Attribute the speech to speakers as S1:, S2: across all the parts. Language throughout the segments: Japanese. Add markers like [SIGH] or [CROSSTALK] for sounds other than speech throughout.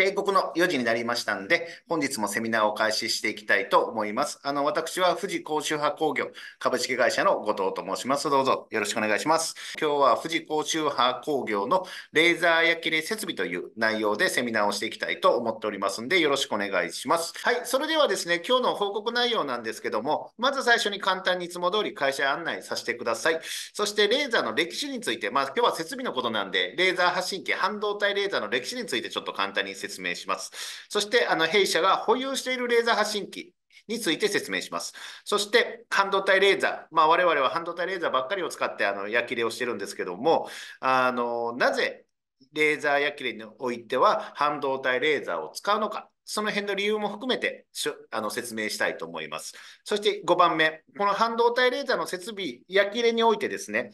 S1: 定刻の4時になりましたので、本日もセミナーを開始していきたいと思います。あの、私は富士甲州派工業株式会社の後藤と申します。どうぞよろしくお願いします。今日は富士甲州派工業のレーザー焼き入設備という内容でセミナーをしていきたいと思っておりますので、よろしくお願いします。はい、それではですね、今日の報告内容なんですけども、まず最初に簡単にいつも通り会社案内させてください。そしてレーザーの歴史について、まあ今日は設備のことなんで、レーザー発信機、半導体レーザーの歴史についてちょっと簡単に説明説明します。そして、あの、弊社が保有しているレーザー発信機について説明します。そして、半導体レーザー。まあ、我々は半導体レーザーばっかりを使って、あの、焼き入れをしてるんですけども、あの、なぜ、レーザー焼き入れにおいては、半導体レーザーを使うのか。その辺の理由も含めてあの説明したいと思います。そして5番目、この半導体レーザーの設備、焼き入れにおいてですね、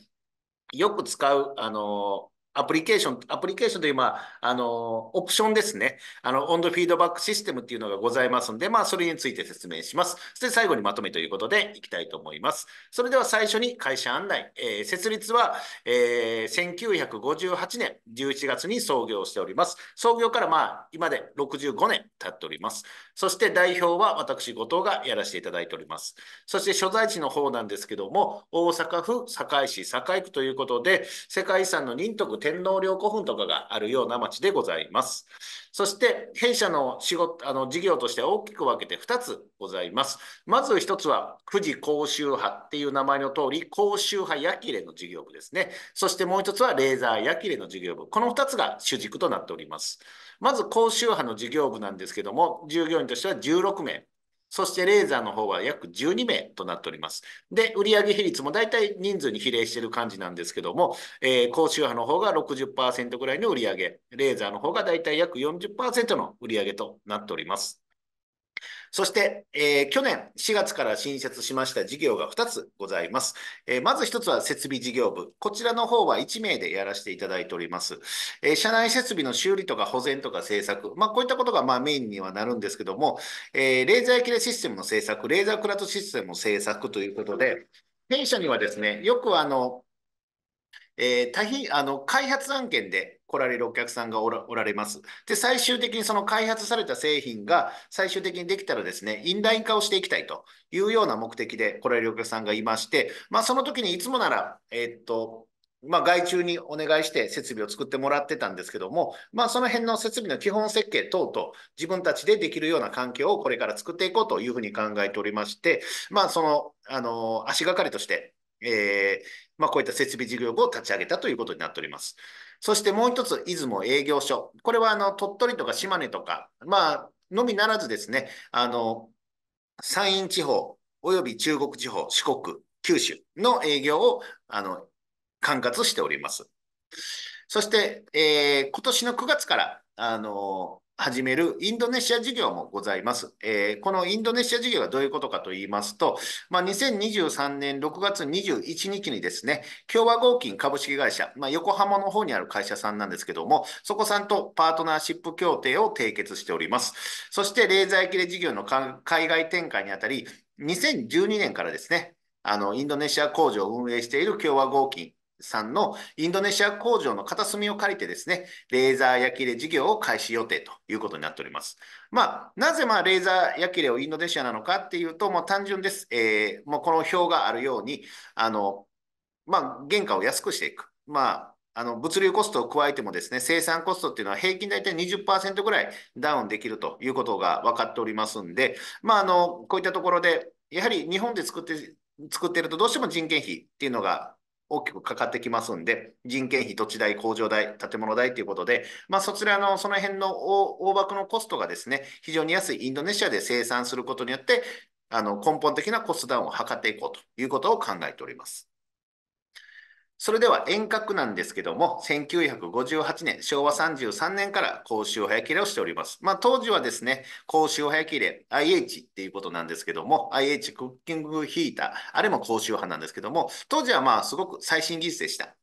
S1: よく使う、あのアプリケーション、アプリケーションという、まあ、あの、オプションですね。あの、温度フィードバックシステムっていうのがございますんで、まあ、それについて説明します。そして最後にまとめということでいきたいと思います。それでは最初に会社案内。えー、設立は、えー、1958年11月に創業しております。創業からまあ、今で65年経っております。そして代表は私、後藤がやらせていただいております。そして所在地の方なんですけども、大阪府堺市堺区ということで、世界遺産の仁徳天皇陵古墳とかがあるような町でございます。そして弊社の仕事あの事業として大きく分けて2つございます。まず1つは富士甲州派っていう名前の通り甲州派焼き入れの事業部ですね。そしてもう1つはレーザー焼き入れの事業部。この2つが主軸となっております。まず甲州派の事業部なんですけども従業員としては16名そしてレーザーの方は約12名となっております。で、売上比率も大体人数に比例している感じなんですけども、えー、高周波の方が60%ぐらいの売上、レーザーの方が大体約40%の売上となっております。そして、えー、去年4月から新設しました事業が2つございます。えー、まず1つは設備事業部。こちらの方は1名でやらせていただいております。えー、社内設備の修理とか保全とか制作。まあ、こういったことがまあメインにはなるんですけども、えレーザー切れシステムの制作、レーザークラウドシステムの制作ということで、弊社にはですね、よくあの、えー、大変あの開発案件で来られるお客さんがおられます。で、最終的にその開発された製品が最終的にできたらですね、インライン化をしていきたいというような目的で来られるお客さんがいまして、まあ、その時にいつもなら、えー、っと、まあ、外注にお願いして設備を作ってもらってたんですけども、まあ、その辺の設備の基本設計等々、自分たちでできるような環境をこれから作っていこうというふうに考えておりまして、まあ、その、あの、足がかりとして、えー、まあ、こういった設備事業を立ち上げたということになっております。そしてもう一つ、出雲営業所。これはあの鳥取とか島根とか、まあ、のみならずですね、あの、山陰地方、および中国地方、四国、九州の営業を、あの、管轄しております。そして、えー、今年の9月から、あの始めるインドネシア事業もございます。えー、このインドネシア事業はどういうことかと言いますと、まあ、2023年6月21日にですね、共和合金株式会社、まあ、横浜の方にある会社さんなんですけども、そこさんとパートナーシップ協定を締結しております。そして、レーザー切れ事業の海外展開にあたり、2012年からですね、あの、インドネシア工場を運営している共和合金、さんのインドネシア工場の片隅を借りてですね、レーザー焼き入事業を開始予定ということになっております。まあ、なぜまあレーザー焼き入をインドネシアなのかっていうと、もう単純です。えー、もうこの表があるように、あの、まあ、原価を安くしていく。まあ、あの物流コストを加えてもですね、生産コストっていうのは平均大体20%ぐらいダウンできるということが分かっておりますんで、まあ、あの、こういったところで、やはり日本で作って、作ってるとどうしても人件費っていうのが大きくかかってきますんで、人件費、土地代、工場代、建物代ということで、まあ、そちらのその辺の大枠のコストがですね、非常に安いインドネシアで生産することによって、あの根本的なコストダウンを図っていこうということを考えております。それでは遠隔なんですけども、1958年、昭和33年から公を早切れをしております。まあ当時はですね、公を早切れ IH っていうことなんですけども、IH クッキングヒーター、あれも公衆派なんですけども、当時はまあすごく最新技術でした。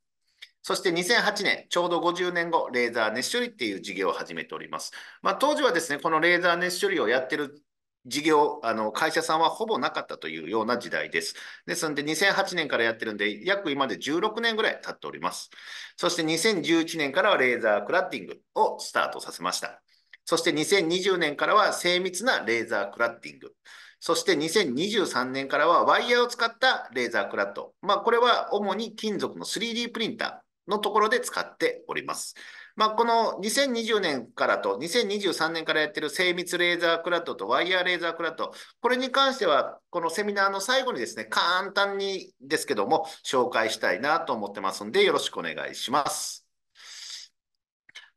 S1: そして2008年、ちょうど50年後、レーザー熱処理っていう事業を始めております。まあ、当時はですね、このレーザー熱処理をやってる事業、あの会社さんはほぼなかったというような時代です。ですので、2008年からやってるんで、約今で16年ぐらい経っております。そして2011年からはレーザークラッティングをスタートさせました。そして2020年からは精密なレーザークラッティング。そして2023年からはワイヤーを使ったレーザークラット。まあ、これは主に金属の 3D プリンターのところで使っております。まあ、この2020年からと2023年からやってる精密レーザークラッドとワイヤーレーザークラッド、これに関しては、このセミナーの最後にですね、簡単にですけども、紹介したいなと思ってますんで、よろしくお願いします。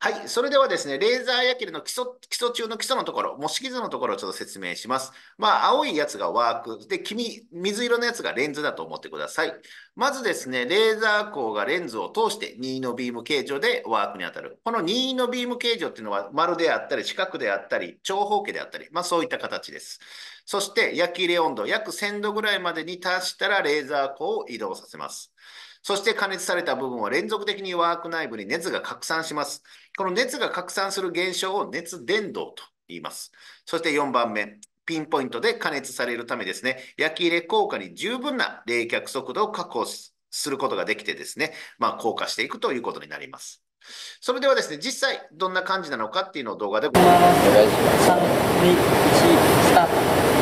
S1: はい。それではですね、レーザー矢切の基礎、基礎中の基礎のところ、模式図のところをちょっと説明します。まあ、青いやつがワーク、で、黄身、水色のやつがレンズだと思ってください。まずですね、レーザー光がレンズを通して任意のビーム形状でワークに当たる。この任意のビーム形状っていうのは丸であったり、四角であったり、長方形であったり、まあそういった形です。そして、焼き入れ温度約1000度ぐらいまでに達したらレーザー光を移動させます。そして加熱された部分は連続的にワーク内部に熱が拡散します。この熱が拡散する現象を熱伝導と言います。そして4番目、ピンポイントで加熱されるためですね、焼き入れ効果に十分な冷却速度を確保することができてですね、まあ、硬化していくということになります。それではですね、実際どんな感じなのかっていうのを動画でご覧ください。3、2、1、スタート。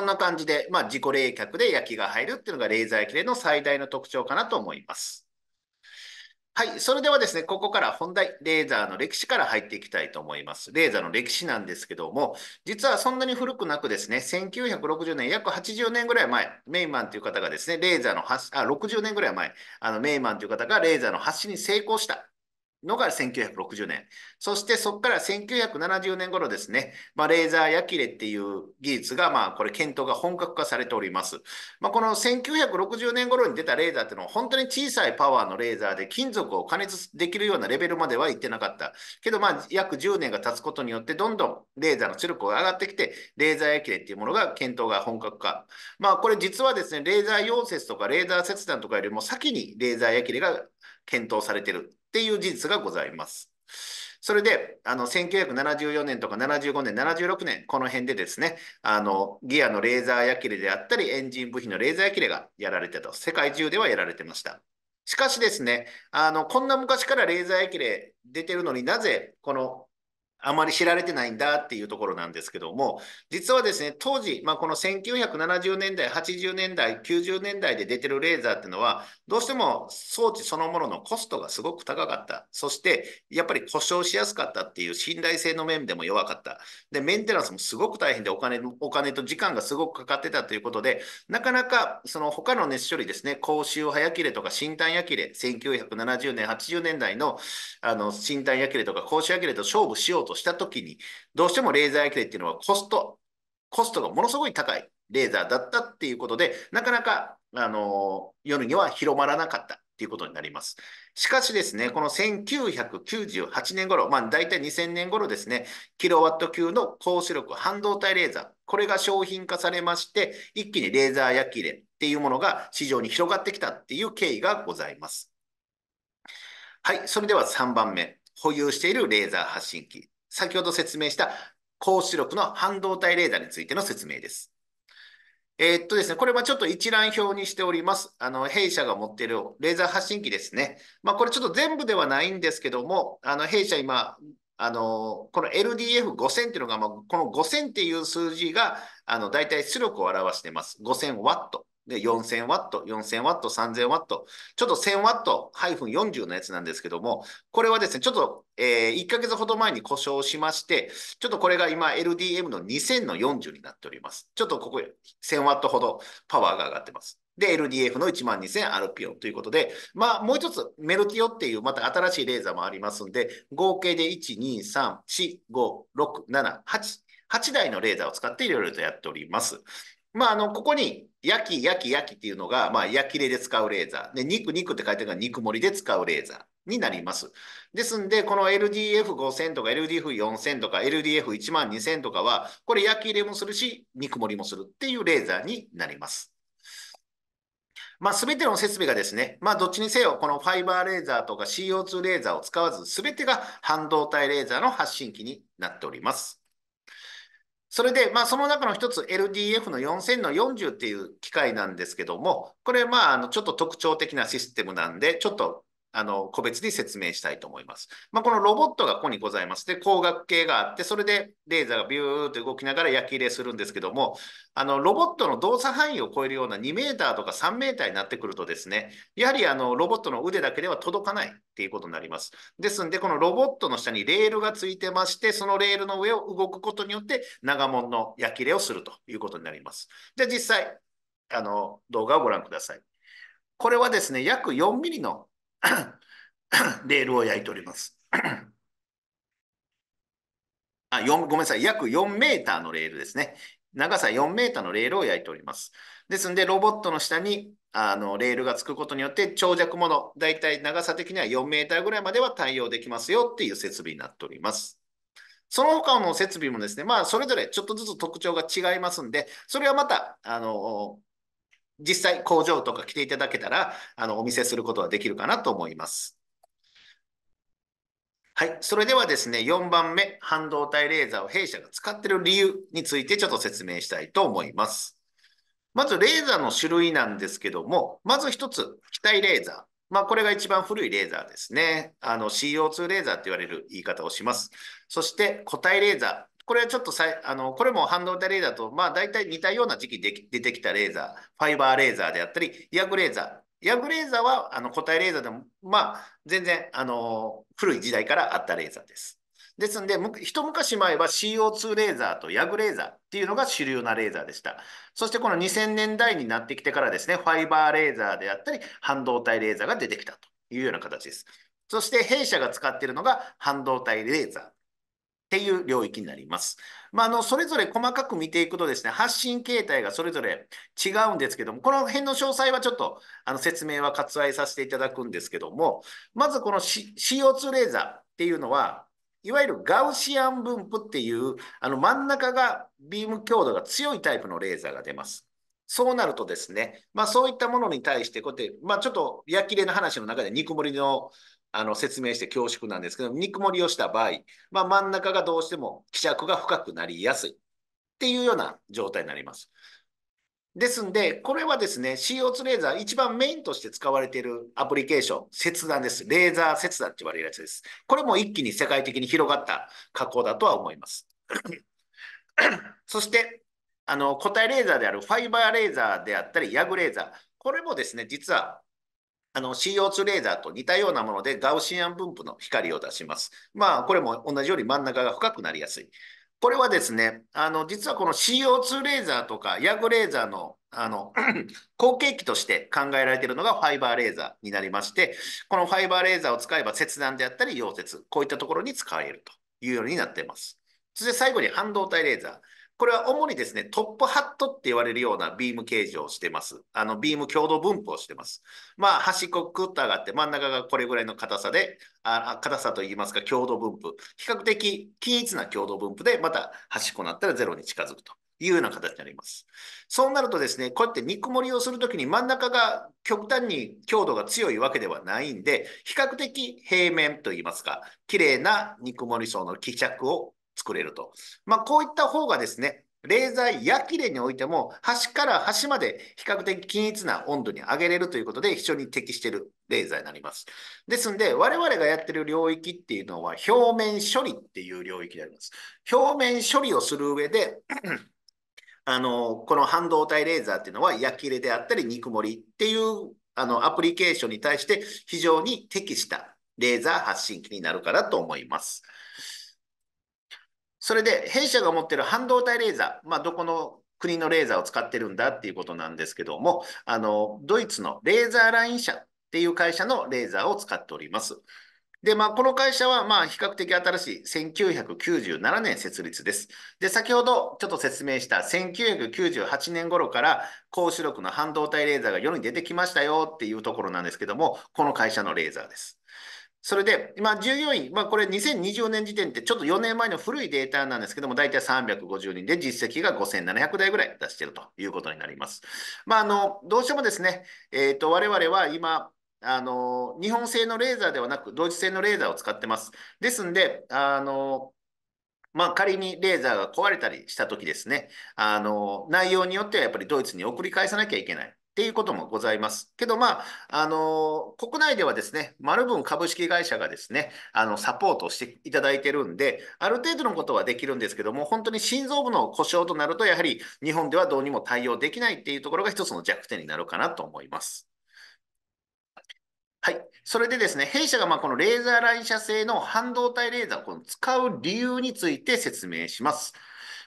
S1: こんな感じで、まあ、自己冷却で焼きが入るっていうのがレーザー焼きでの最大の特徴かなと思います。はい。それではですね、ここから本題、レーザーの歴史から入っていきたいと思います。レーザーの歴史なんですけども、実はそんなに古くなくですね、1960年、約80年ぐらい前、メイマンという方がですね、レーザーの発、あ、60年ぐらい前、あの、メイマンという方がレーザーの発信に成功したのが1960年。そしてそこから1970年頃ですね、まあ、レーザー焼き入れっていう技術が、まあ、これ検討が本格化されております。まあ、この1960年頃に出たレーザーっていうのは本当に小さいパワーのレーザーで金属を加熱できるようなレベルまでは行ってなかった。けど、まあ、約10年が経つことによって、どんどんレーザーの出力が上がってきて、レーザー焼き入れっていうものが検討が本格化。まあ、これ実はですね、レーザー溶接とかレーザー切断とかよりも先にレーザー焼き入れが検討されてるっていう事実がございます。それで、あの、1974年とか75年、76年、この辺でですね、あの、ギアのレーザー焼きれであったり、エンジン部品のレーザー焼きれがやられてたと、世界中ではやられてました。しかしですね、あの、こんな昔からレーザー焼きれ出てるのになぜ、このあまり知られてないんだっていうところなんですけども、実はですね、当時、まあ、この1970年代、80年代、90年代で出てるレーザーっていうのは、どうしても装置そのもののコストがすごく高かった。そして、やっぱり故障しやすかったっていう信頼性の面でも弱かった。で、メンテナンスもすごく大変で、お金、お金と時間がすごくかかってたということで、なかなかその他の熱処理ですね、甲州早切れとか新炭焼切れ、1970年、80年代のあの新炭焼切れとか甲州焼切れと勝負しようととしたときに、どうしてもレーザー液体っていうのはコスト、コストがものすごい高いレーザーだったっていうことで、なかなか、あのー、夜には広まらなかったっていうことになります。しかしですね、この1998年頃、まあ大体2000年頃ですね、キロワット級の高出力半導体レーザー、これが商品化されまして、一気にレーザー焼き入れっていうものが市場に広がってきたっていう経緯がございます。はい、それでは3番目、保有しているレーザー発信機先ほど説明した高出力の半導体レーダーについての説明です。えー、っとですね、これはちょっと一覧表にしております。あの、弊社が持っているレーザー発信機ですね。まあ、これちょっと全部ではないんですけども、あの、弊社今、あの、この LDF5000 っていうのが、まあ、この5000っていう数字が、あの、大体出力を表してます。5000ワット。で、4000ワット、4000ワット、3000ワット、ちょっと1000ワット、ハイフン40のやつなんですけども、これはですね、ちょっと、えー、1ヶ月ほど前に故障しまして、ちょっとこれが今 LDM の2000の40になっております。ちょっとここ1000ワットほどパワーが上がってます。で、LDF の 12000RPO ということで、まあ、もう一つ、メルティオっていうまた新しいレーザーもありますんで、合計で1、2、3、4、5、6、7、8、8台のレーザーを使っていろいろとやっております。まあ、あの、ここに、焼き、焼き、焼きっていうのが、まあ、焼きれで使うレーザー。で、肉、肉って書いてるのが肉盛りで使うレーザーになります。ですんで、この LDF5000 とか LDF4000 とか LDF12000 とかは、これ焼き入れもするし、肉盛りもするっていうレーザーになります。まあ、すべての設備がですね、まあ、どっちにせよ、このファイバーレーザーとか CO2 レーザーを使わず、すべてが半導体レーザーの発信機になっております。それで、まあ、その中の一つ LDF の4000の40っていう機械なんですけども、これ、まあ、あの、ちょっと特徴的なシステムなんで、ちょっとあの、個別に説明したいと思います。まあ、このロボットがここにございます。で、光学系があって、それでレーザーがビューっと動きながら焼き入れするんですけども、あの、ロボットの動作範囲を超えるような2メーターとか3メーターになってくるとですね、やはりあの、ロボットの腕だけでは届かないっていうことになります。ですんで、このロボットの下にレールがついてまして、そのレールの上を動くことによって、長門の焼き入れをするということになります。じゃあ実際、あの、動画をご覧ください。これはですね、約4ミリの [COUGHS] レールを焼いております。[COUGHS] あ、4、ごめんなさい。約4メーターのレールですね。長さ4メーターのレールを焼いております。ですんで、ロボットの下に、あの、レールがつくことによって、長尺もの、だいたい長さ的には4メーターぐらいまでは対応できますよっていう設備になっております。その他の設備もですね、まあ、それぞれちょっとずつ特徴が違いますんで、それはまた、あの、実際工場とか来ていただけたら、あの、お見せすることはできるかなと思います。はい。それではですね、4番目、半導体レーザーを弊社が使っている理由についてちょっと説明したいと思います。まず、レーザーの種類なんですけども、まず1つ、機体レーザー。まあ、これが一番古いレーザーですね。あの、CO2 レーザーって言われる言い方をします。そして、固体レーザー。これはちょっとさいあの、これも半導体レーザーと、まあ大体似たような時期で出てきたレーザー、ファイバーレーザーであったり、ヤグレーザー。ヤグレーザーはあの固体レーザーでも、まあ全然あの古い時代からあったレーザーです。ですんで、一昔前は CO2 レーザーとヤグレーザーっていうのが主流なレーザーでした。そしてこの2000年代になってきてからですね、ファイバーレーザーであったり、半導体レーザーが出てきたというような形です。そして弊社が使っているのが半導体レーザー。っていう領域になります。まあ、あの、それぞれ細かく見ていくとですね、発信形態がそれぞれ違うんですけども、この辺の詳細はちょっと、あの、説明は割愛させていただくんですけども、まずこの CO2 レーザーっていうのは、いわゆるガウシアン分布っていう、あの、真ん中がビーム強度が強いタイプのレーザーが出ます。そうなるとですね、まあそういったものに対して、こうやって、まあちょっと、焼きれの話の中で、煮くもりのあの説明して恐縮なんですけど、肉盛りをした場合、まあ、真ん中がどうしても希釈が深くなりやすいっていうような状態になります。ですんで、これはですね、CO2 レーザー、一番メインとして使われているアプリケーション、切断です。レーザー切断って言われるやつです。これも一気に世界的に広がった加工だとは思います。そして、あの、固体レーザーであるファイバーレーザーであったり、ヤグレーザー、これもですね、実はあの CO2 レーザーと似たようなものでガウシアン分布の光を出します。まあ、これも同じように真ん中が深くなりやすい。これはですね、あの、実はこの CO2 レーザーとかヤグレーザーのあの、[CLEARS THROAT] 後継機として考えられているのがファイバーレーザーになりまして、このファイバーレーザーを使えば切断であったり溶接、こういったところに使われるというようになっています。そして最後に半導体レーザー。これは主にですね、トップハットって言われるようなビーム形状をしてます。あの、ビーム強度分布をしてます。まあ、端っこくっと上がって、真ん中がこれぐらいの硬さで、あ硬さといいますか、強度分布。比較的均一な強度分布で、また端っこになったらゼロに近づくと。いうような形になります。そうなるとですね、こうやって肉盛りをするときに真ん中が極端に強度が強いわけではないんで、比較的平面といいますか、綺麗な肉盛り層の希釈を作れると。まあ、こういった方がですね、レーザー焼きれにおいても端から端まで比較的均一な温度に上げれるということで非常に適しているレーザーになります。ですんで我々がやってる領域っていうのは表面処理っていう領域であります。表面処理をする上であのこの半導体レーザーっていうのは焼き入れであったり肉盛りっていうあのアプリケーションに対して非常に適したレーザー発信機になるからと思います。それで弊社が持ってる半導体レーザー、まあ、どこの国のレーザーを使ってるんだっていうことなんですけども、あのドイツのレーザーライン社っていう会社のレーザーを使っております。で、まあ、この会社は、まあ、比較的新しい1997年設立です。で、先ほどちょっと説明した1998年頃から高出力の半導体レーザーが世に出てきましたよっていうところなんですけども、この会社のレーザーです。それで、まあ、従業員、まあ、これ2020年時点ってちょっと4年前の古いデータなんですけども、大体350人で実績が5700台ぐらい出しているということになります。まあ、あの、どうしてもですね、えー、と、我々は今、あの、日本製のレーザーではなく、同時製のレーザーを使ってます。ですんで、あの、まあ、仮にレーザーが壊れたりしたときですね、あの、内容によってはやっぱりドイツに送り返さなきゃいけない。っていうこともございます。けど、まあ、あの国内ではですね、丸文株式会社がですね、あの、サポートしていただいてるんで、ある程度のことはできるんですけども、本当に心臓部の故障となると、やはり日本ではどうにも対応できないっていうところが一つの弱点になるかなと思います。はい。それでですね、弊社がまこのレーザー乱射製の半導体レーザーを使う理由について説明します。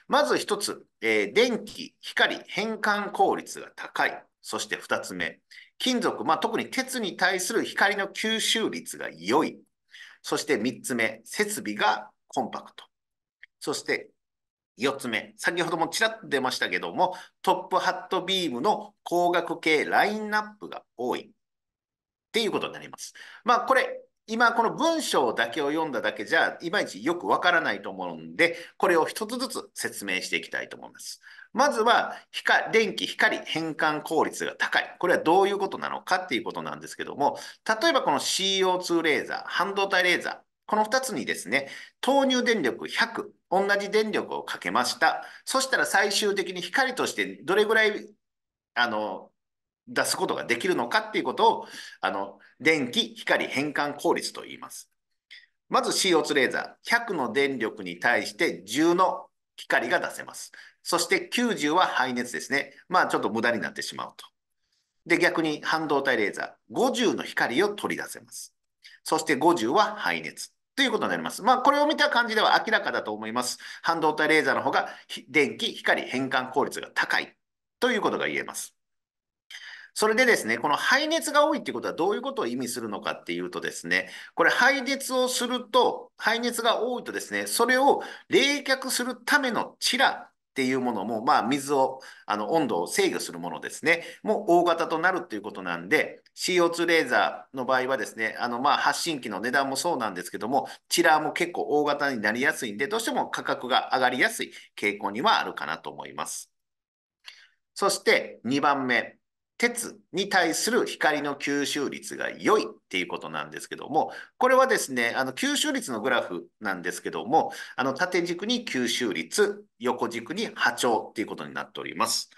S1: まず一つ、えー、電気、光、変換効率が高い。そして2つ目、金属、まあ、特に鉄に対する光の吸収率が良い。そして3つ目、設備がコンパクト。そして4つ目、先ほどもちらっと出ましたけども、トップハットビームの光学系ラインナップが多い。っていうことになります。まあ、これ、今この文章だけを読んだだけじゃいまいちよくわからないと思うんでこれを一つずつ説明していきたいと思います。まずは光電気光変換効率が高いこれはどういうことなのかっていうことなんですけども例えばこの CO2 レーザー半導体レーザーこの2つにですね投入電力100同じ電力をかけましたそしたら最終的に光としてどれぐらいあの出すことができるのかっていうことを、あの、電気、光、変換効率と言います。まず CO2 レーザー、100の電力に対して10の光が出せます。そして90は排熱ですね。まあちょっと無駄になってしまうと。で、逆に半導体レーザー、50の光を取り出せます。そして50は排熱。ということになります。まあ、これを見た感じでは明らかだと思います。半導体レーザーの方が電気、光、変換効率が高いということが言えます。それでですね、この排熱が多いっていうことはどういうことを意味するのかっていうとですね、これ排熱をすると、排熱が多いとですね、それを冷却するためのチラっていうものも、まあ、水を、あの、温度を制御するものですね、もう大型となるっていうことなんで、CO2 レーザーの場合はですね、あの、まあ、発信機の値段もそうなんですけども、チラーも結構大型になりやすいんで、どうしても価格が上がりやすい傾向にはあるかなと思います。そして、2番目。鉄に対する光の吸収率が良いっていうことなんですけども、これはですね、あの吸収率のグラフなんですけども、あの縦軸に吸収率、横軸に波長っていうことになっております。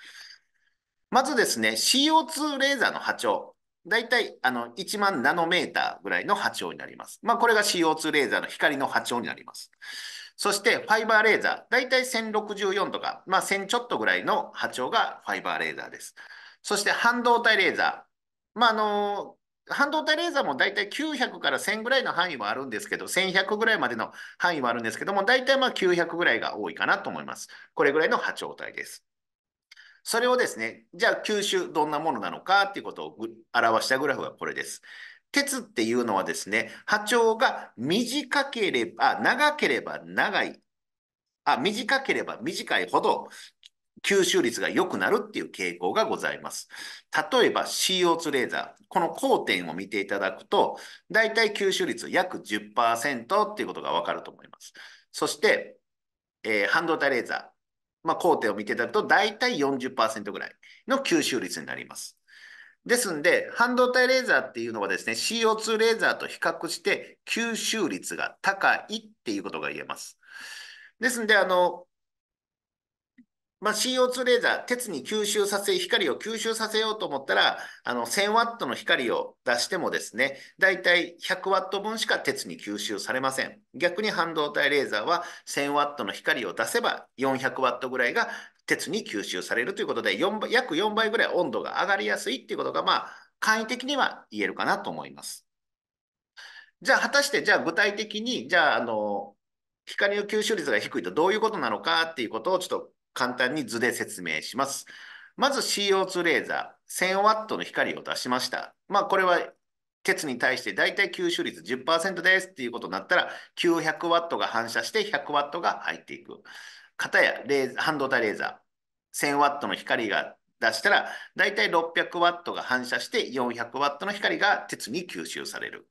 S1: まずですね、CO2 レーザーの波長。だいたいあの1万ナノメーターぐらいの波長になります。まあ、これが CO2 レーザーの光の波長になります。そしてファイバーレーザー、だいたい1064とか、まあ、1000ちょっとぐらいの波長がファイバーレーザーです。そして半導体レーザー。まあ、あの、半導体レーザーも大体900から1000ぐらいの範囲はあるんですけど、1100ぐらいまでの範囲はあるんですけども、大体まあ900ぐらいが多いかなと思います。これぐらいの波長帯です。それをですね、じゃあ吸収どんなものなのかっていうことを表したグラフがこれです。鉄っていうのはですね、波長が短ければ、長ければ長い、あ、短ければ短いほど吸収率が良くなるっていう傾向がございます。例えば CO2 レーザー、この交点を見ていただくと、だいたい吸収率約10%っていうことがわかると思います。そして、えー、半導体レーザー、まあ、工を見ていただくと、だいたい40%ぐらいの吸収率になります。ですんで、半導体レーザーっていうのはですね、CO2 レーザーと比較して吸収率が高いっていうことが言えます。ですんで、あの、まあ、CO2 レーザー、鉄に吸収させ、光を吸収させようと思ったら、あの、1000ワットの光を出してもですね、だいたい100ワット分しか鉄に吸収されません。逆に半導体レーザーは1000ワットの光を出せば400ワットぐらいが鉄に吸収されるということで、4約4倍ぐらい温度が上がりやすいっていうことが、まあ、簡易的には言えるかなと思います。じゃあ、果たして、じゃあ具体的に、じゃあ、あの、光の吸収率が低いとどういうことなのかっていうことをちょっと簡単に図で説明します。まず CO2 レーザー、1000ワットの光を出しました。まあ、これは鉄に対して大体吸収率10%ですっていうことになったら、900ワットが反射して100ワットが入っていく。型やレーザ半導体レーザー、1000ワットの光が出したら、大体600ワットが反射して400ワットの光が鉄に吸収される。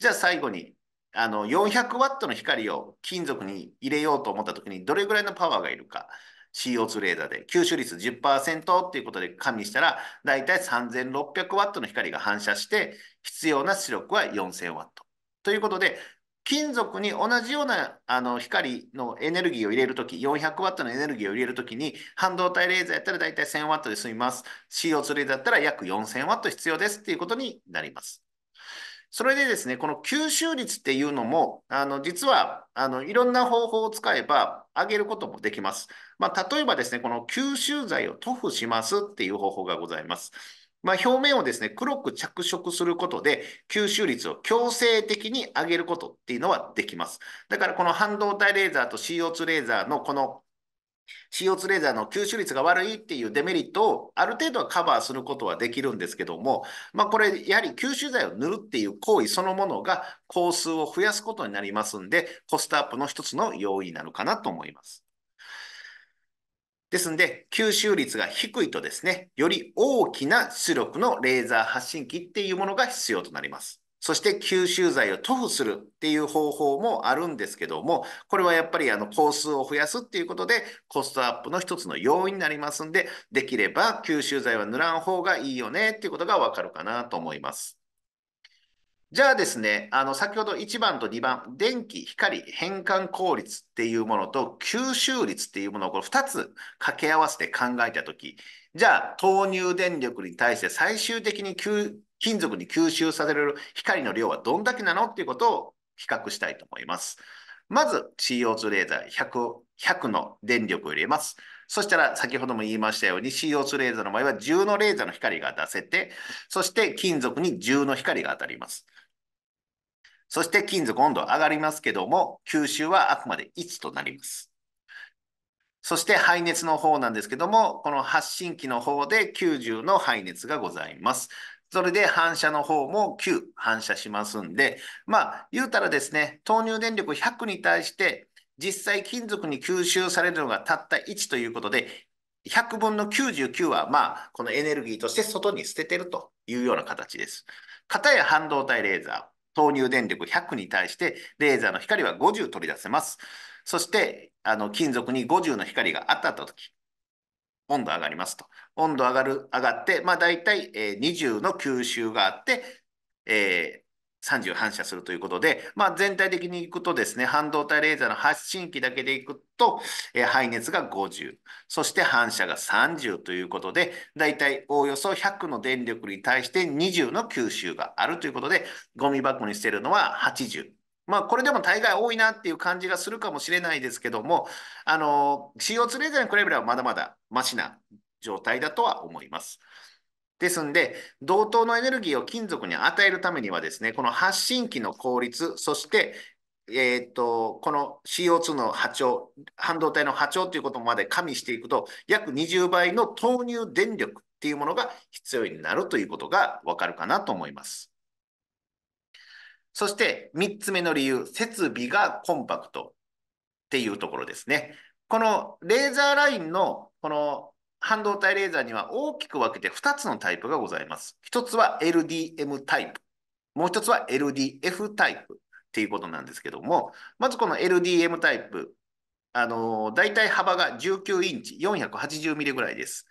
S1: じゃあ最後に、あの400ワットの光を金属に入れようと思った時にどれぐらいのパワーがいるか。CO2 レーダーで吸収率10%っていうことで加味したら、だいたい3600ワットの光が反射して、必要な出力は4000ワット。ということで、金属に同じようなあの光のエネルギーを入れるとき、400ワットのエネルギーを入れるときに、半導体レーザーやったらだいたい1000ワットで済みます。CO2 レーザーだったら約4000ワット必要ですっていうことになります。それでですね、この吸収率っていうのも、あの実はあのいろんな方法を使えば上げることもできます。まあ、例えばですね、この吸収剤を塗布しますっていう方法がございます。まあ、表面をですね、黒く着色することで吸収率を強制的に上げることっていうのはできます。だからこの半導体レーザーと CO2 レーザーのこの CO2 レーザーの吸収率が悪いっていうデメリットをある程度はカバーすることはできるんですけども、まあ、これやはり吸収剤を塗るっていう行為そのものが工数を増やすことになりますんでコストアップの一つの要因になるかなと思います。ですので、吸収率が低いとですね、より大きな出力のレーザー発信機っていうものが必要となります。そして吸収剤を塗布するっていう方法もあるんですけども、これはやっぱりあの工数を増やすっていうことでコストアップの一つの要因になりますんで、できれば吸収剤は塗らん方がいいよねっていうことがわかるかなと思います。じゃあですね、あの先ほど1番と2番、電気、光、変換効率っていうものと吸収率っていうものをこれ2つ掛け合わせて考えたとき、じゃあ、投入電力に対して最終的に吸金属に吸収させる光の量はどんだけなのっていうことを比較したいと思います。まず CO2 レーザー 100, 100の電力を入れます。そしたら先ほども言いましたように CO2 レーザーの場合は10のレーザーの光が出せて、そして金属に10の光が当たります。そして金属温度上がりますけども、吸収はあくまで1となります。そして排熱の方なんですけども、この発信器の方で90の排熱がございます。それで反射の方も9反射しますんで、まあ、言うたらですね、投入電力100に対して、実際金属に吸収されるのがたった1ということで、100分の99は、まあ、このエネルギーとして外に捨ててるというような形です。片や半導体レーザー、投入電力100に対して、レーザーの光は50取り出せます。そして、あの、金属に50の光が当たった時、温度上がりますと。温度上がる、上がって、まあ大体、えー、20の吸収があって、えー、30反射するということで、まあ全体的にいくとですね、半導体レーザーの発信機だけでいくと、えー、排熱が50、そして反射が30ということで、大体おおよそ100の電力に対して20の吸収があるということで、ゴミ箱に捨てるのは80。まあ、これでも大概多いなっていう感じがするかもしれないですけども、あの、CO2 レーザーに比べればまだまだマシな状態だとは思います。ですんで、同等のエネルギーを金属に与えるためにはですね、この発信機の効率、そして、えーと、とこの CO2 の波長、半導体の波長ということまで加味していくと、約20倍の投入電力っていうものが必要になるということがわかるかなと思います。そして3つ目の理由、設備がコンパクトっていうところですね。このレーザーラインのこの半導体レーザーには大きく分けて2つのタイプがございます。1つは LDM タイプ、もう1つは LDF タイプっていうことなんですけども、まずこの LDM タイプ、あのー、大体幅が19インチ、480ミリぐらいです。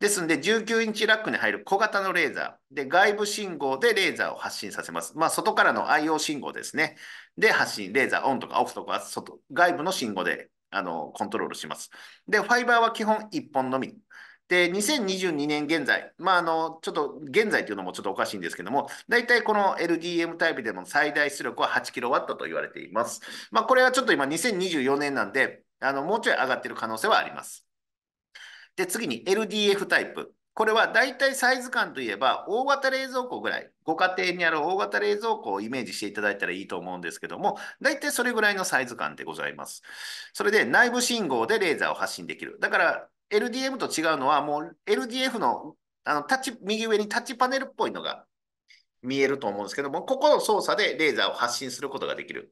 S1: ですので、19インチラックに入る小型のレーザーで、外部信号でレーザーを発信させます。まあ、外からの IO 信号ですね。で、発信、レーザーオンとかオフとか、外部の信号であの、コントロールします。で、ファイバーは基本1本のみ。で、2022年現在、まあ、あの、ちょっと、現在というのもちょっとおかしいんですけども、大体この LDM タイプでも最大出力は 8kW と言われています。まあ、これはちょっと今2024年なんで、あの、もうちょい上がってる可能性はあります。で、次に LDF タイプ。これは大体サイズ感といえば大型冷蔵庫ぐらい、ご家庭にある大型冷蔵庫をイメージしていただいたらいいと思うんですけども、大体それぐらいのサイズ感でございます。それで内部信号でレーザーを発信できる。だから LDM と違うのはもう LDF のあのタッチ右上にタッチパネルっぽいのが見えると思うんですけども、ここの操作でレーザーを発信することができる。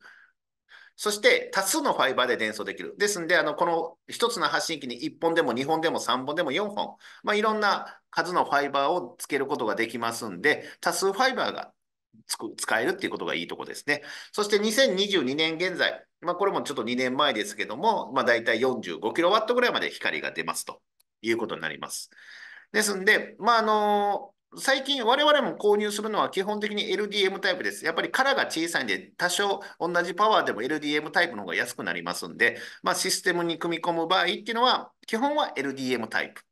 S1: そして多数のファイバーで伝送できる。ですんで、あの、この一つの発信機に1本でも2本でも3本でも4本、まあ、いろんな数のファイバーをつけることができますんで、多数ファイバーがつく使えるっていうことがいいとこですね。そして2022年現在、まあ、これもちょっと2年前ですけども、まあ、大体 45kW ぐらいまで光が出ますということになります。ですんで、まあ、あの最近我々も購入するのは基本的に LDM タイプです。やっぱり殻が小さいんで多少同じパワーでも LDM タイプの方が安くなりますんで、まあ、システムに組み込む場合っていうのは基本は LDM タイプ。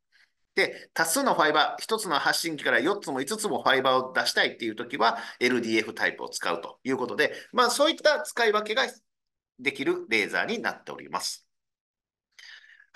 S1: で、多数のファイバー、1つの発信機から4つも5つもファイバーを出したいっていう時は LDF タイプを使うということで、まあそういった使い分けができるレーザーになっております。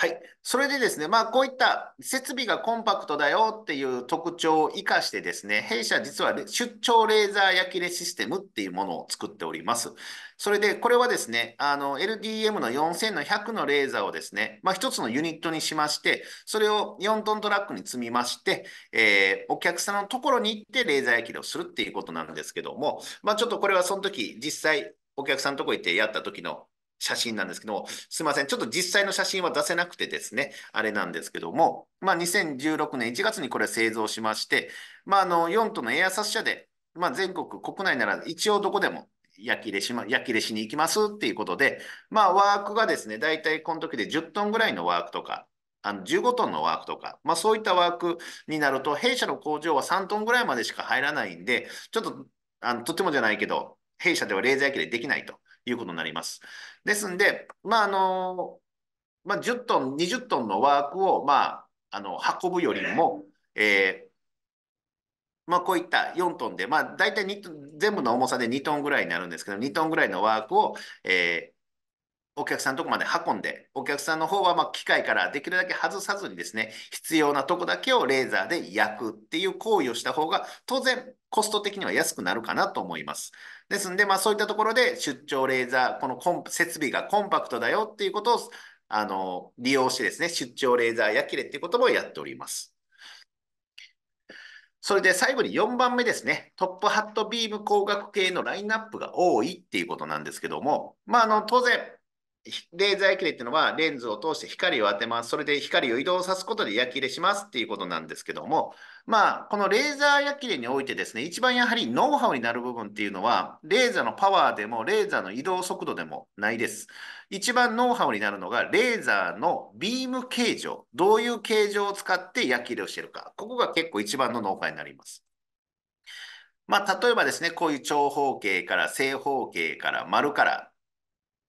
S1: はい。それでですね、まあ、こういった設備がコンパクトだよっていう特徴を生かしてですね、弊社実は出張レーザー焼き入れシステムっていうものを作っております。それで、これはですね、あの、LDM の4000の100のレーザーをですね、まあ、つのユニットにしまして、それを4トントラックに積みまして、えー、お客さんのところに行ってレーザー焼き入れをするっていうことなんですけども、まあ、ちょっとこれはその時、実際、お客さんのとこ行ってやった時の写真なんですけどすいません。ちょっと実際の写真は出せなくてですね、あれなんですけども、まあ、2016年1月にこれ製造しまして、まあ、あの、4トンのエアサス社で、まあ、全国、国内なら一応どこでも焼き入れしま、焼き入れしに行きますっていうことで、まあ、ワークがですね、大体この時で10トンぐらいのワークとか、あの15トンのワークとか、まあ、そういったワークになると、弊社の工場は3トンぐらいまでしか入らないんで、ちょっと、あのとてもじゃないけど、弊社ではレーザー焼きでできないと。いうことになります。ですんで、まああのまあ、10トン、20トンのワークを、まあ、あの運ぶよりも、えーまあ、こういった4トンで、まあ、大体2全部の重さで2トンぐらいになるんですけど、2トンぐらいのワークを、えーお客さんのとこまで運んで、お客さんの方はま機械からできるだけ外さずにですね、必要なとこだけをレーザーで焼くっていう行為をした方が、当然コスト的には安くなるかなと思います。ですんで、まあそういったところで出張レーザー、このコン設備がコンパクトだよっていうことをあの利用してですね、出張レーザー焼きれっていうこともやっております。それで最後に4番目ですね。トップハットビーム光学系のラインナップが多いっていうことなんですけども、まあ、あの、当然、レーザー焼き入れっていうのはレンズを通して光を当てます。それで光を移動さすことで焼き入れしますっていうことなんですけども、まあ、このレーザー焼き入れにおいてですね、一番やはりノウハウになる部分っていうのは、レーザーのパワーでもレーザーの移動速度でもないです。一番ノウハウになるのが、レーザーのビーム形状、どういう形状を使って焼き入れをしてるか、ここが結構一番のノウハウになります。まあ、例えばですね、こういう長方形から正方形から丸から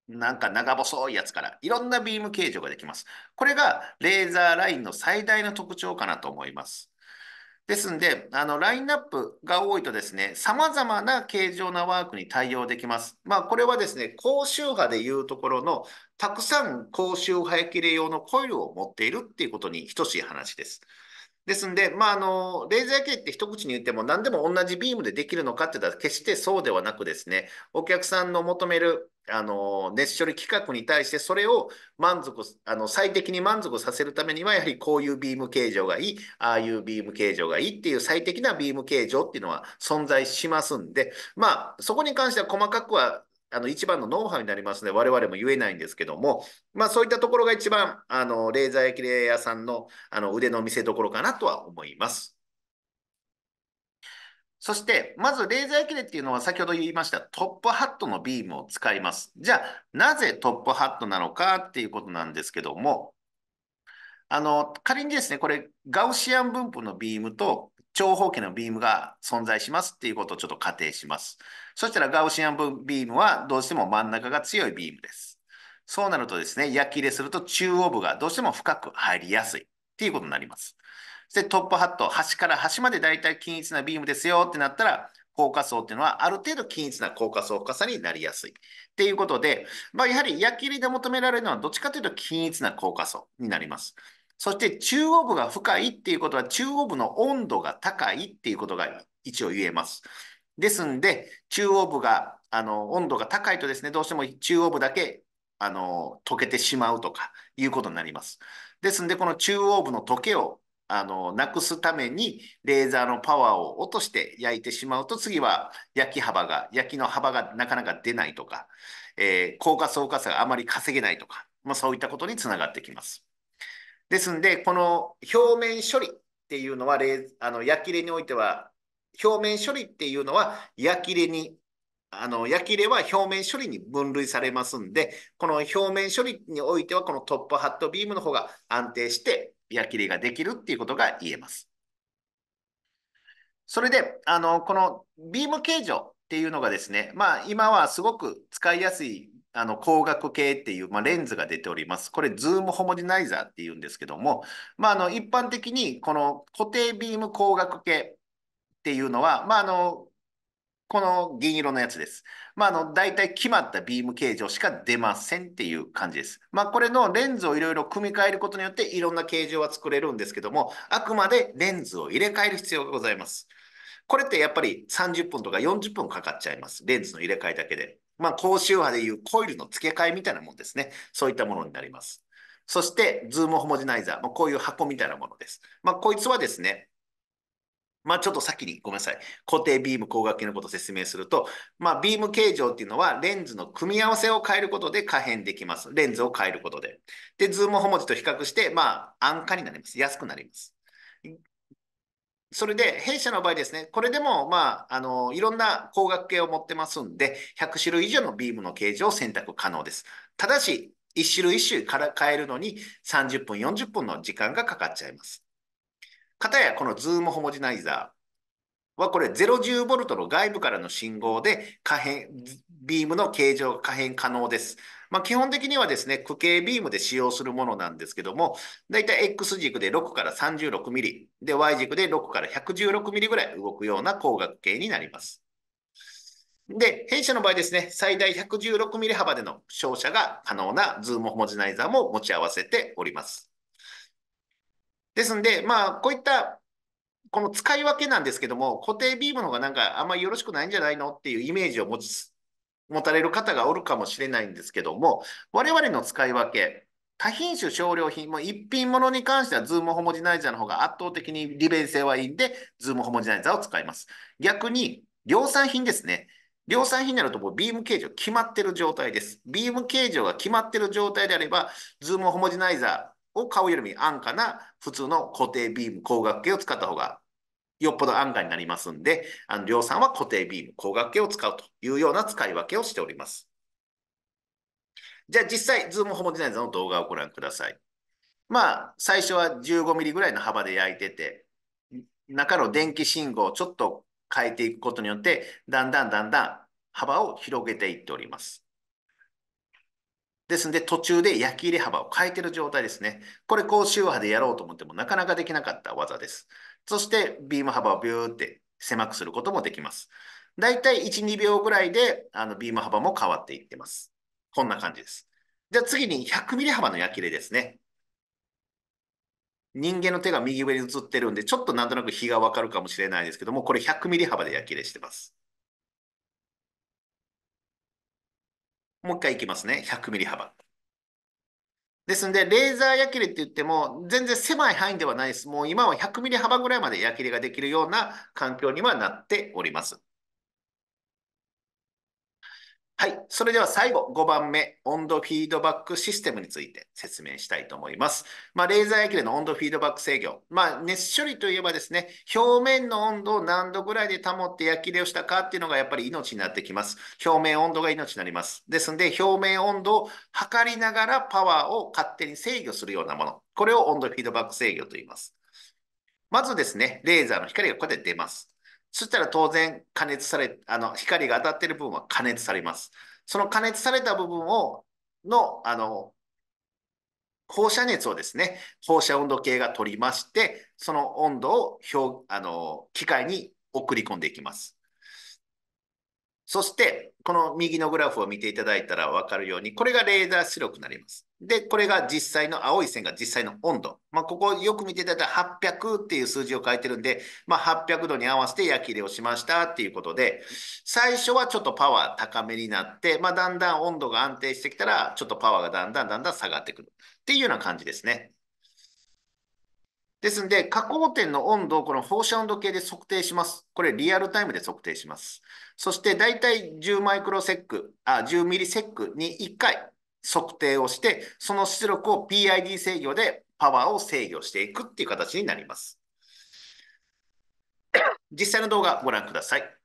S1: なんか長細いやつからいろんなビーム形状ができます。これがレーザーラインの最大の特徴かなと思います。ですんで、あの、ラインナップが多いとですね、様々な形状なワークに対応できます。まあ、これはですね、高周波でいうところの、たくさん高周波液れ用のコイルを持っているっていうことに等しい話です。ですんで、まあ、あの、レーザー系って一口に言っても何でも同じビームでできるのかって言ったら決してそうではなくですね、お客さんの求めるあの熱処理規格に対してそれを満足あの最適に満足させるためにはやはりこういうビーム形状がいいああいうビーム形状がいいっていう最適なビーム形状っていうのは存在しますんでまあそこに関しては細かくはあの一番のノウハウになりますので、我々も言えないんですけども、まあ、そういったところが一番、あのレーザー焼き屋さんのあの腕の見せ所かなとは思います。そして、まずレーザー焼きレっていうのは先ほど言いましたトップハットのビームを使います。じゃあ、なぜトップハットなのかっていうことなんですけども、あの、仮にですね、これ、ガウシアン分布のビームと長方形のビームが存在しますっていうことをちょっと仮定します。そしたらガウシアンビームはどうしても真ん中が強いビームです。そうなるとですね、焼き入れすると中央部がどうしても深く入りやすいっていうことになります。で、トップハット、端から端までだいたい均一なビームですよってなったら、高架層っていうのはある程度均一な高架層深さになりやすい。っていうことで、まあ、やはり焼き入りで求められるのはどっちかというと均一な高架層になります。そして中央部が深いっていうことは中央部の温度が高いっていうことが一応言えます。ですんで、中央部が、あの、温度が高いとですね、どうしても中央部だけ、あの、溶けてしまうとかいうことになります。ですんで、この中央部の溶けを、あの、なくすために、レーザーのパワーを落として焼いてしまうと、次は焼き幅が、焼きの幅がなかなか出ないとか、えー、高価層加差があまり稼げないとか、まあ、そういったことにつながってきます。ですんで、この表面処理っていうのは、あの焼き入れにおいては、表面処理っていうのは焼き入れに、あの焼き入れは表面処理に分類されますんで、この表面処理においては、このトップハットビームの方が安定して焼き入れができるっていうことが言えます。それで、あのこのビーム形状っていうのがですね、まあ、今はすごく使いやすいあの光学系っていう、まあ、レンズが出ております。これ、ズームホモジナイザーっていうんですけども、まあ、あの一般的にこの固定ビーム光学系っていうのは、まあ、あのこの銀色のやつです。まあ、あの大体決まったビーム形状しか出ませんっていう感じです。まあ、これのレンズをいろいろ組み替えることによっていろんな形状は作れるんですけども、あくまでレンズを入れ替える必要がございます。これってやっぱり30分とか40分かかっちゃいます。レンズの入れ替えだけで。まあ、高周波でいうコイルの付け替えみたいなもんですね。そういったものになります。そして、ズームホモジナイザー、まあ、こういう箱みたいなものです。まあ、こいつはですね、まあ、ちょっと先にごめんなさい。固定ビーム光学系のことを説明すると、まあ、ビーム形状っていうのはレンズの組み合わせを変えることで可変できます。レンズを変えることで。で、ズームホモジと比較して、まあ、安価になります。安くなります。それで、弊社の場合ですね、これでも、まあ、あの、いろんな光学系を持ってますんで、100種類以上のビームの形状を選択可能です。ただし、1種類1種から変えるのに30分、40分の時間がかかっちゃいます。かたや、このズームホモジナイザーは、これ 010V の外部からの信号で可変、ビームの形状が可変可能です。まあ、基本的にはですね、区形ビームで使用するものなんですけども、だいたい X 軸で6から36ミリ、で、Y 軸で6から116ミリぐらい動くような光学系になります。で、弊社の場合ですね、最大1 1 6ミリ幅での照射が可能なズームホモジナイザーも持ち合わせております。ですんで、まあ、こういった、この使い分けなんですけども、固定ビームの方がなんかあんまりよろしくないんじゃないのっていうイメージを持つ持たれる方がおるかもしれないんですけども、我々の使い分け、多品種、少量品、も一品物に関しては、ズームホモジナイザーの方が圧倒的に利便性はいいんで、ズームホモジナイザーを使います。逆に、量産品ですね。量産品になるともうビーム形状決まってる状態です。ビーム形状が決まってる状態であれば、ズームホモジナイザーを買うよりも安価な普通の固定ビーム光学系を使った方がよっぽど安価になりますんで、あの量産は固定ビーム、光学系を使うというような使い分けをしております。じゃあ実際、ズームホモディナインズの動画をご覧ください。まあ、最初は15ミリぐらいの幅で焼いてて、中の電気信号をちょっと変えていくことによって、だんだんだんだん幅を広げていっております。ですので、途中で焼き入れ幅を変えてる状態ですね。これ、高周波でやろうと思ってもなかなかできなかった技です。そしてビーム幅をビューって狭くすることもできます。だいたい1、2秒ぐらいであのビーム幅も変わっていってます。こんな感じです。じゃあ次に100ミリ幅の焼き入れですね。人間の手が右上に映ってるんで、ちょっとなんとなく日がわかるかもしれないですけども、これ100ミリ幅で焼き入れしてます。もう一回いきますね。100ミリ幅。ですんで、レーザー矢切れって言っても、全然狭い範囲ではないです。もう今は100ミリ幅ぐらいまで矢切れができるような環境にはなっております。はい。それでは最後、5番目、温度フィードバックシステムについて説明したいと思います。まあ、レーザー液での温度フィードバック制御。まあ、熱処理といえばですね、表面の温度を何度ぐらいで保って焼き入れをしたかっていうのがやっぱり命になってきます。表面温度が命になります。ですので、表面温度を測りながらパワーを勝手に制御するようなもの。これを温度フィードバック制御と言います。まずですね、レーザーの光がこうやって出ます。そしたら当然加熱され、あの、光が当たっている部分は加熱されます。その加熱された部分を、の、あの、放射熱をですね、放射温度計が取りまして、その温度を表、あの、機械に送り込んでいきます。そして、この右のグラフを見ていただいたら分かるように、これがレーダー出力になります。で、これが実際の青い線が実際の温度。まあ、ここよく見ていただいたら800っていう数字を書いてるんで、まあ、800度に合わせて焼き入れをしましたっていうことで、最初はちょっとパワー高めになって、まあ、だんだん温度が安定してきたら、ちょっとパワーがだんだんだんだん下がってくるっていうような感じですね。ですので、加工点の温度をこの放射温度計で測定します。これリアルタイムで測定します。そして大体10マイクロセック、あ、10ミリセックに1回測定をして、その出力を PID 制御でパワーを制御していくっていう形になります。[COUGHS] 実際の動画ご覧ください。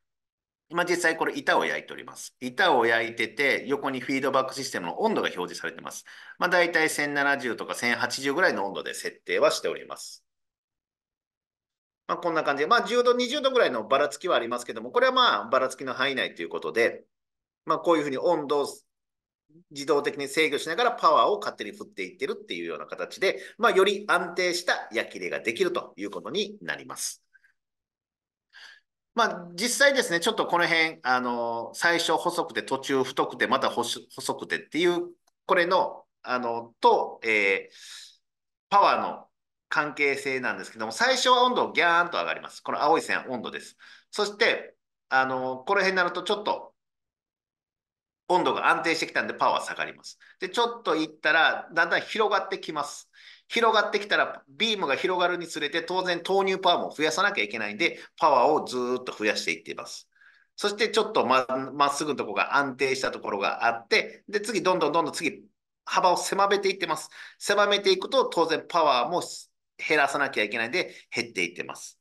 S1: 今実際これ板を焼いております。板を焼いてて、横にフィードバックシステムの温度が表示されてます。まあ大体1070とか1080ぐらいの温度で設定はしております。まあ、こんな感じで、まあ、10度、20度ぐらいのばらつきはありますけども、これはまあ、ばらつきの範囲内ということで、まあ、こういうふうに温度を自動的に制御しながらパワーを勝手に振っていってるっていうような形で、まあ、より安定した焼き入れができるということになります。まあ、実際ですね、ちょっとこの辺、あの、最初細くて途中太くて、また細くてっていう、これの、あの、と、えー、パワーの関係性なんですけども、最初は温度ギャーンと上がります。この青い線温度です。そして、あの、この辺になるとちょっと温度が安定してきたんでパワー下がります。で、ちょっと行ったらだんだん広がってきます。広がってきたらビームが広がるにつれて当然投入パワーも増やさなきゃいけないんでパワーをずっと増やしていっています。そしてちょっとままっすぐのとこが安定したところがあってで次どんどんどんどん次幅を狭めていってます。狭めていくと当然パワーも減らさなきゃいけないで減っていってます。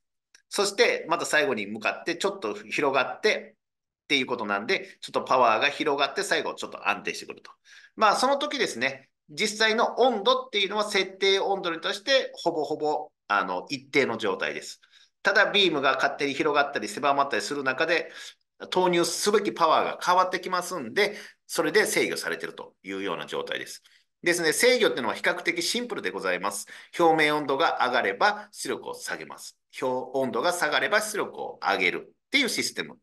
S1: そしてまた最後に向かってちょっと広がってっていうことなんで、ちょっとパワーが広がって最後ちょっと安定してくると。まあその時ですね、実際の温度っていうのは設定温度に対してほぼほぼあの一定の状態です。ただビームが勝手に広がったり狭まったりする中で投入すべきパワーが変わってきますんで、それで制御されてるというような状態です。です制御というのは比較的シンプルでございます。表面温度が上がれば出力を下げます。表温度が下がれば出力を上げるっていうシステム。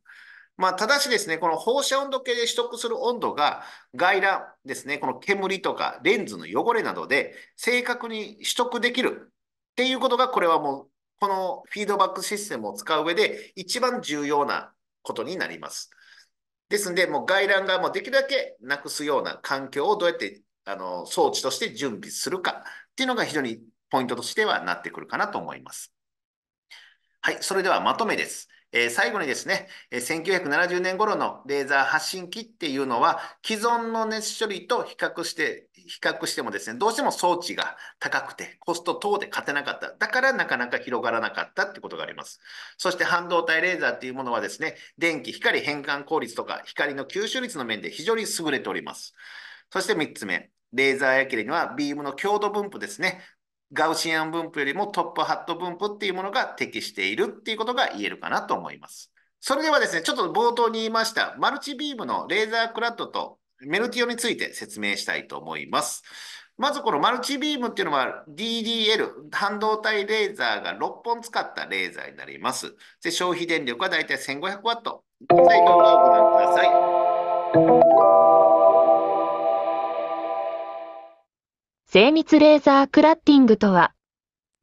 S1: まあ、ただしですね、この放射温度計で取得する温度が外乱ですね、この煙とかレンズの汚れなどで正確に取得できるっていうことが、これはもう、このフィードバックシステムを使う上で一番重要なことになります。ですので、もう外乱がもうできるだけなくすような環境をどうやってあの、装置として準備するかっていうのが非常にポイントとしてはなってくるかなと思います。はい、それではまとめです。えー、最後にですね、え1970年頃のレーザー発信機っていうのは、既存の熱処理と比較して、比較してもですね、どうしても装置が高くて、コスト等で勝てなかった。だからなかなか広がらなかったってことがあります。そして半導体レーザーっていうものはですね、電気、光変換効率とか、光の吸収率の面で非常に優れております。そして3つ目、レーザーやけれにはビームの強度分布ですね。ガウシアン分布よりもトップハット分布っていうものが適しているっていうことが言えるかなと思います。それではですね、ちょっと冒頭に言いました、マルチビームのレーザークラッドとメルティオについて説明したいと思います。まずこのマルチビームっていうのは DDL、半導体レーザーが6本使ったレーザーになります。で消費電力はだいたい 1500W。最後をご
S2: 覧ください。
S3: 精密レーザークラッティングとは、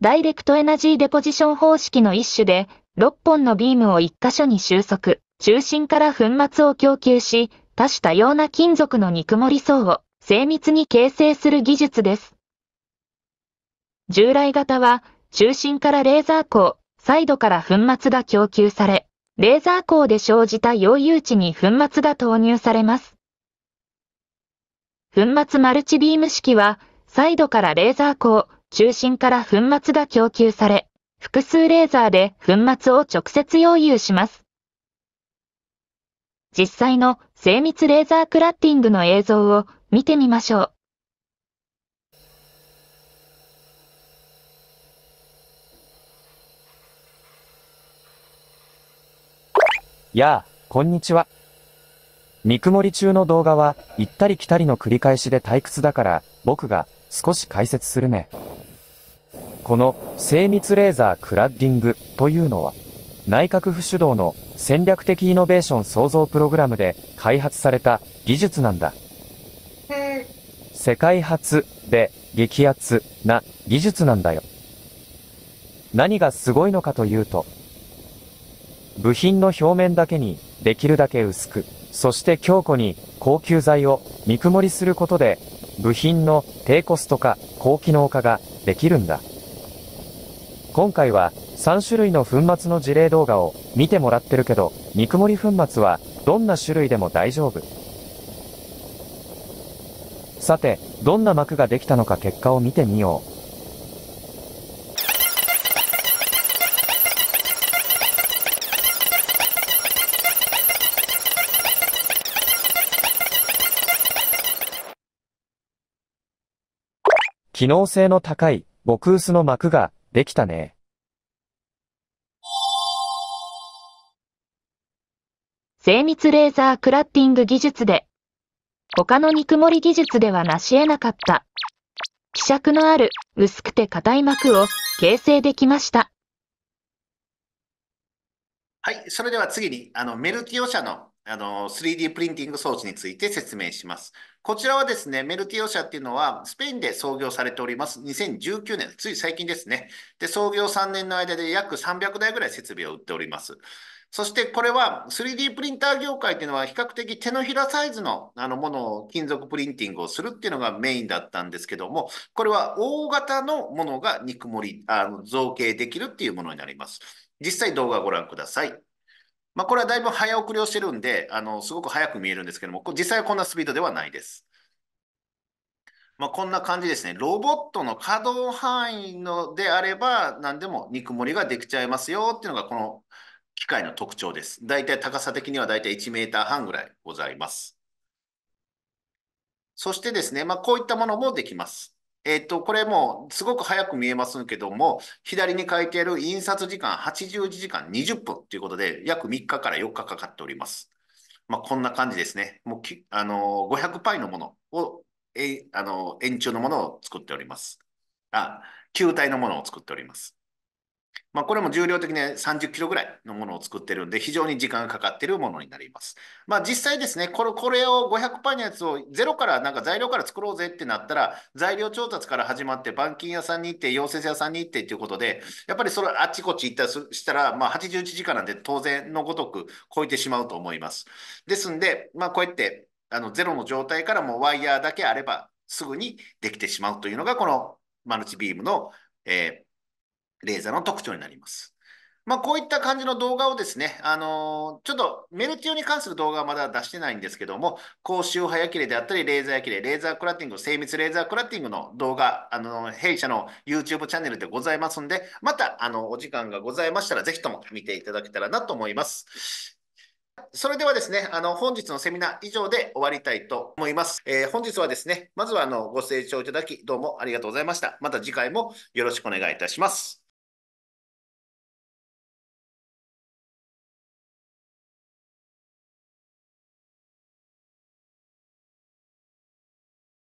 S3: ダイレクトエナジーデポジション方式の一種で、6本のビームを1箇所に収束、中心から粉末を供給し、多種多様な金属の肉盛り層を精密に形成する技術です。従来型は、中心からレーザー光、サイドから粉末が供給され、レーザー光で生じた溶融値に粉末が投入されます。粉末マルチビーム式は、サイドからレーザー光、中心から粉末が供給され、複数レーザーで粉末を直接溶融します。実際の精密レーザークラッティングの映像を見てみましょう。
S2: やあ、こんにちは。見曇り中の動画は、行ったり来たりの繰り返しで退屈だから、僕が、少し解説するね。この精密レーザークラッディングというのは、内閣府主導の戦略的イノベーション創造プログラムで開発された技術なんだ。世界初で激アツな技術なんだよ。何がすごいのかというと、部品の表面だけにできるだけ薄く、そして強固に高級材を見積もりすることで部品の低コスト化、高機能化ができるんだ。今回は3種類の粉末の事例動画を見てもらってるけど、肉盛り粉末はどんな種類でも大丈夫。さて、どんな膜ができたのか結果を見てみよう。機能性の高い、極薄の膜が、できたね。
S3: 精密レーザークラッティング技術で、他の肉盛り技術ではなし得なかった、希釈のある薄くて硬い膜を形成できました。
S1: はい、それでは次に、あの、メルティオ社のあの、3D プリンティング装置について説明します。こちらはですね、メルティオ社っていうのは、スペインで創業されております。2019年、つい最近ですね。で、創業3年の間で約300台ぐらい設備を売っております。そしてこれは 3D プリンター業界っていうのは比較的手のひらサイズのあのものを金属プリンティングをするっていうのがメインだったんですけども、これは大型のものが肉盛り、あの造形できるっていうものになります。実際動画をご覧ください。まあ、これはだいぶ早送りをしてるんで、あの、すごく速く見えるんですけども、実際はこんなスピードではないです。まあ、こんな感じですね。ロボットの可動範囲のであれば、何でも肉盛もりができちゃいますよっていうのが、この機械の特徴です。だいたい高さ的にはだいたい1メーター半ぐらいございます。そしてですね、まあ、こういったものもできます。えっと、これもすごく早く見えますけども、左に書いてある印刷時間80時間20分ということで、約3日から4日かかっております。まあ、こんな感じですね。もうきあのー、500パイのものを、えあのー、円柱のものを作っております。あ、球体のものを作っております。まあ、これも重量的に30キロぐらいのものを作ってるんで、非常に時間がかかってるものになります。まあ、実際ですね、これこれを500%パのやつをゼロからなんか材料から作ろうぜってなったら、材料調達から始まって、板金屋さんに行って、溶接屋さんに行ってっていうことで、やっぱりそれあっちこっち行ったりしたら、まあ、81時間なんで当然のごとく超えてしまうと思います。ですんで、まあ、こうやって、あのゼロの状態からもワイヤーだけあればすぐにできてしまうというのが、このマルチビームの、えー、レーザーの特徴になります。まあ、こういった感じの動画をですね、あのー、ちょっとメルティオに関する動画はまだ出してないんですけども、高周波焼きれであったり、レーザー焼きれ、レーザークラッティング、精密レーザークラッティングの動画、あのー、弊社の YouTube チャンネルでございますんで、また、あの、お時間がございましたら、ぜひとも見ていただけたらなと思います。それではですね、あの本日のセミナー以上で終わりたいと思います。えー、本日はですね、まずはあのご清聴いただきどうもありがとうございました。また次
S2: 回もよろしくお願いいたします。